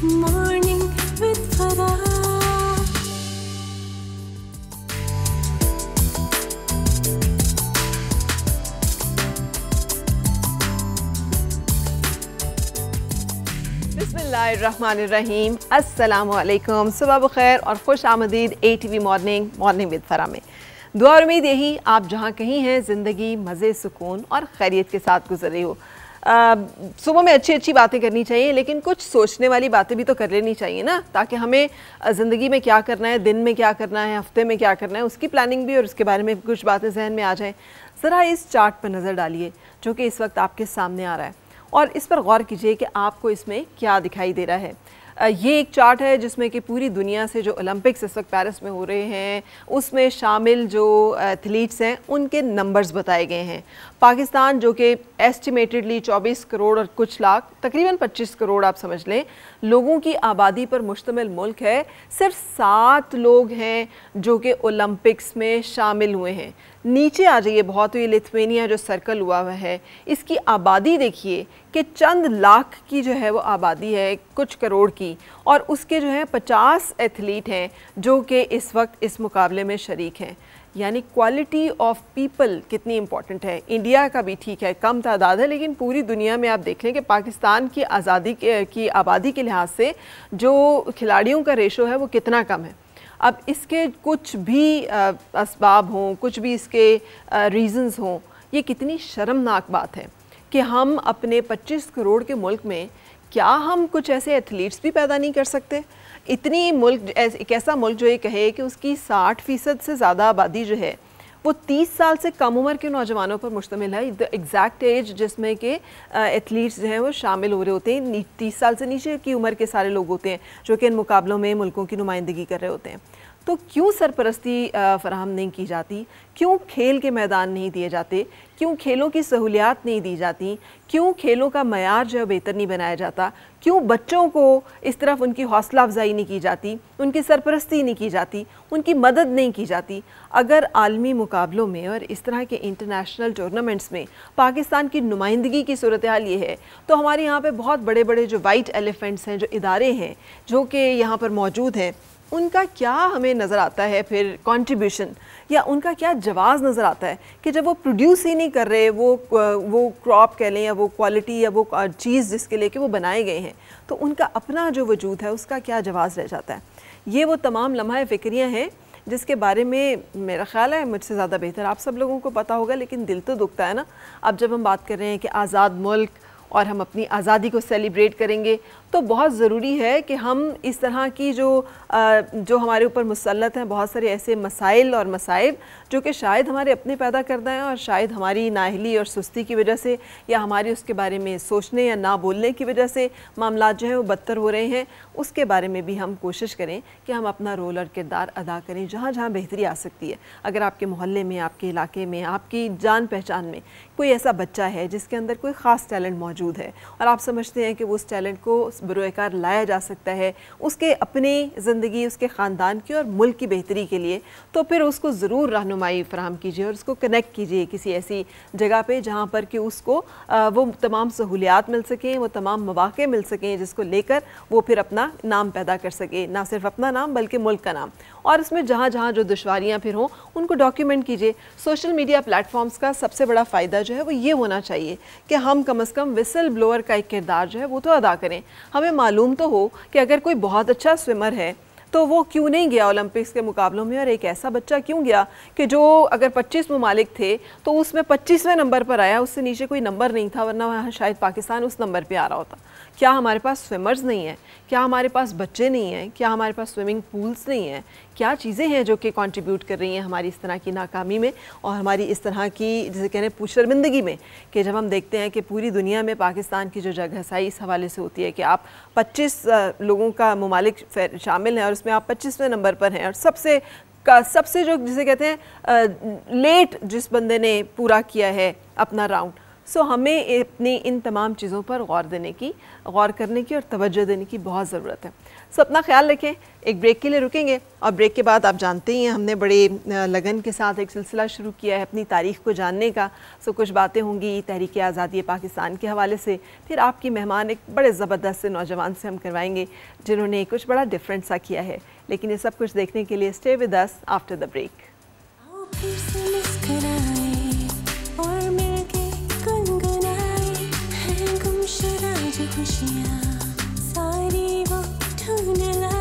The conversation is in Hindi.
रहमान रहीम Farah. सुबह बखैर और खुश आमदीद A T V morning morning with Farah में दुआ उम्मीद यही आप जहाँ कहीं हैं ज़िंदगी मज़े सुकून और खैरियत के साथ गुजर रही हो सुबह में अच्छी अच्छी बातें करनी चाहिए लेकिन कुछ सोचने वाली बातें भी तो कर लेनी चाहिए ना ताकि हमें ज़िंदगी में क्या करना है दिन में क्या करना है हफ्ते में क्या करना है उसकी प्लानिंग भी और उसके बारे में कुछ बातें जहन में आ जाएँ ज़रा इस चार्ट पर नज़र डालिए जो कि इस वक्त आपके सामने आ रहा है और इस पर गौर कीजिए कि आपको इसमें क्या दिखाई दे रहा है ये एक चार्ट है जिसमें कि पूरी दुनिया से जो ओलंपिक्स इस वक्त पैरिस में हो रहे हैं उसमें शामिल जो एथलीट्स हैं उनके नंबर्स बताए गए हैं पाकिस्तान जो कि एस्टिमेटेडली 24 करोड़ और कुछ लाख तकरीबन 25 करोड़ आप समझ लें लोगों की आबादी पर मुश्तमिल मुल्क है सिर्फ सात लोग हैं जो कि ओलंपिक्स में शामिल हुए हैं नीचे आ जाइए बहुत ही ये जो सर्कल हुआ हुआ है इसकी आबादी देखिए कि चंद लाख की जो है वो आबादी है कुछ करोड़ की और उसके जो है पचास एथलीट हैं जो कि इस वक्त इस मुकाबले में शरीक हैं यानी क्वालिटी ऑफ पीपल कितनी इम्पॉर्टेंट है इंडिया का भी ठीक है कम तादाद है लेकिन पूरी दुनिया में आप देख लें कि पाकिस्तान की आज़ादी की आबादी के लिहाज से जो खिलाड़ियों का रेशो है वो कितना कम है अब इसके कुछ भी इसबाब हों कुछ भी इसके रीज़न्स हों ये कितनी शर्मनाक बात है कि हम अपने 25 करोड़ के मुल्क में क्या हम कुछ ऐसे एथलीट्स भी पैदा नहीं कर सकते इतनी मुल्क एक ऐसा मुल्क जो ये कहे कि उसकी 60 फ़ीसद से ज़्यादा आबादी जो है वो 30 साल से कम उम्र के नौजवानों पर मुश्तमिल है द एग्जैक्ट एज जिसमें के एथलीट्स जो हैं वो शामिल हो रहे होते हैं तीस साल से नीचे की उम्र के सारे लोग होते हैं जो कि इन मुकाबलों में मुल्कों की नुमाइंदगी कर रहे होते हैं तो क्यों सरपरस्ती फराहम नहीं की जाती क्यों खेल के मैदान नहीं दिए जाते क्यों खेलों की सहूलियात नहीं दी जाती क्यों खेलों का मैार जो है बेहतर नहीं बनाया जाता क्यों बच्चों को इस तरफ उनकी हौसला अफजाई नहीं की जाती उनकी सरपरस्ती नहीं की जाती उनकी मदद नहीं की जाती अगर आलमी मुकाबलों में और इस तरह के इंटरनेशनल टूर्नामेंट्स में पाकिस्तान की नुमाइंदगी की सूरत हाल ये है तो हमारे यहाँ पर बहुत बड़े बड़े जो वाइट एलिफेंट्स हैं जो इदारे हैं जो कि यहाँ पर मौजूद हैं उनका क्या हमें नज़र आता है फिर कंट्रीब्यूशन या उनका क्या जवाब नज़र आता है कि जब वो प्रोड्यूस ही नहीं कर रहे वो वो क्रॉप कह लें या वो क्वालिटी या वो चीज़ जिसके लिए कि वो बनाए गए हैं तो उनका अपना जो वजूद है उसका क्या जवाब रह जाता है ये वो तमाम लम्हा फ़िक्रियाँ हैं जिसके बारे में मेरा ख्याल है मुझसे ज़्यादा बेहतर आप सब लोगों को पता होगा लेकिन दिल तो दुखता है ना अब जब हम बात कर रहे हैं कि आज़ाद मुल्क और हम अपनी आज़ादी को सेलिब्रेट करेंगे तो बहुत ज़रूरी है कि हम इस तरह की जो जो हमारे ऊपर मुसलत हैं बहुत सारे ऐसे मसाइल और मसाइब जो कि शायद हमारे अपने पैदा करना है और शायद हमारी नाहली और सुस्ती की वजह से या हमारी उसके बारे में सोचने या ना बोलने की वजह से मामला जो हैं वो बदतर हो रहे हैं उसके बारे में भी हम कोशिश करें कि हम अपना रोल और किरदार अदा करें जहाँ जहाँ बेहतरी आ सकती है अगर आपके मोहल्ले में आपके इलाके में आपकी जान पहचान में कोई ऐसा बच्चा है जिसके अंदर कोई ख़ास टैलेंट मौजूद मौजूद है और आप समझते हैं कि उस टैलेंट को बरोकार लाया जा सकता है उसके अपने ज़िंदगी उसके ख़ानदान की और मुल्क की बेहतरी के लिए तो फिर उसको ज़रूर रहनुमाई फ्राहम कीजिए और उसको कनेक्ट कीजिए किसी ऐसी जगह पर जहाँ पर कि उसको वो तमाम सहूलियात मिल सकें वो तमाम मौाक़े मिल सकें जिसको लेकर वो फिर अपना नाम पैदा कर सके ना सिर्फ अपना नाम बल्कि मुल्क का नाम और इसमें जहाँ जहाँ जो दुशारियाँ फिर हों उनको डॉक्यूमेंट कीजिए सोशल मीडिया प्लेटफॉर्म्स का सबसे बड़ा फ़ायदा जो है वो ये होना चाहिए कि हम कम अज़ कम विसल ब्लोअर का एक किरदार जो है वो तो अदा करें हमें मालूम तो हो कि अगर कोई बहुत अच्छा स्विमर है तो वो क्यों नहीं गया ओलंपिक्स के मुकाबलों में और एक ऐसा बच्चा क्यों गया कि जो अगर 25 ममालिक थे तो उसमें 25वें नंबर पर आया उससे नीचे कोई नंबर नहीं था वरना वहाँ शायद पाकिस्तान उस नंबर पे आ रहा होता क्या हमारे पास स्विमर्स नहीं हैं क्या हमारे पास बच्चे नहीं हैं क्या हमारे पास स्विमिंग पूल्स नहीं हैं क्या चीज़ें हैं जो कि कंट्रीब्यूट कर रही हैं हमारी इस तरह की नाकामी में और हमारी इस तरह की जैसे कह रहे हैं शर्मिंदगी में कि जब हम देखते हैं कि पूरी दुनिया में पाकिस्तान की जो जगहसाई इस हवाले से होती है कि आप पच्चीस लोगों का ममालिक शामिल हैं और उसमें आप पच्चीसवें नंबर पर हैं और सबसे का सबसे जो जिसे कहते हैं लेट जिस बंदे ने पूरा किया है अपना राउंड सो हमें अपनी इन तमाम चीज़ों पर गौर देने की गौर करने की और तवज्जो देने की बहुत ज़रूरत है सो अपना ख्याल रखें एक ब्रेक के लिए रुकेंगे और ब्रेक के बाद आप जानते ही हैं हमने बड़े लगन के साथ एक सिलसिला शुरू किया है अपनी तारीख़ को जानने का सो कुछ बातें होंगी तहरीक आज़ादी पाकिस्तान के हवाले से फिर आपकी मेहमान एक बड़े ज़बरदस्त नौजवान से हम करवाएंगे जिन्होंने कुछ बड़ा डिफरेंट सा किया है लेकिन ये सब कुछ देखने के लिए stay with us after the break 不是呀，在你我肚内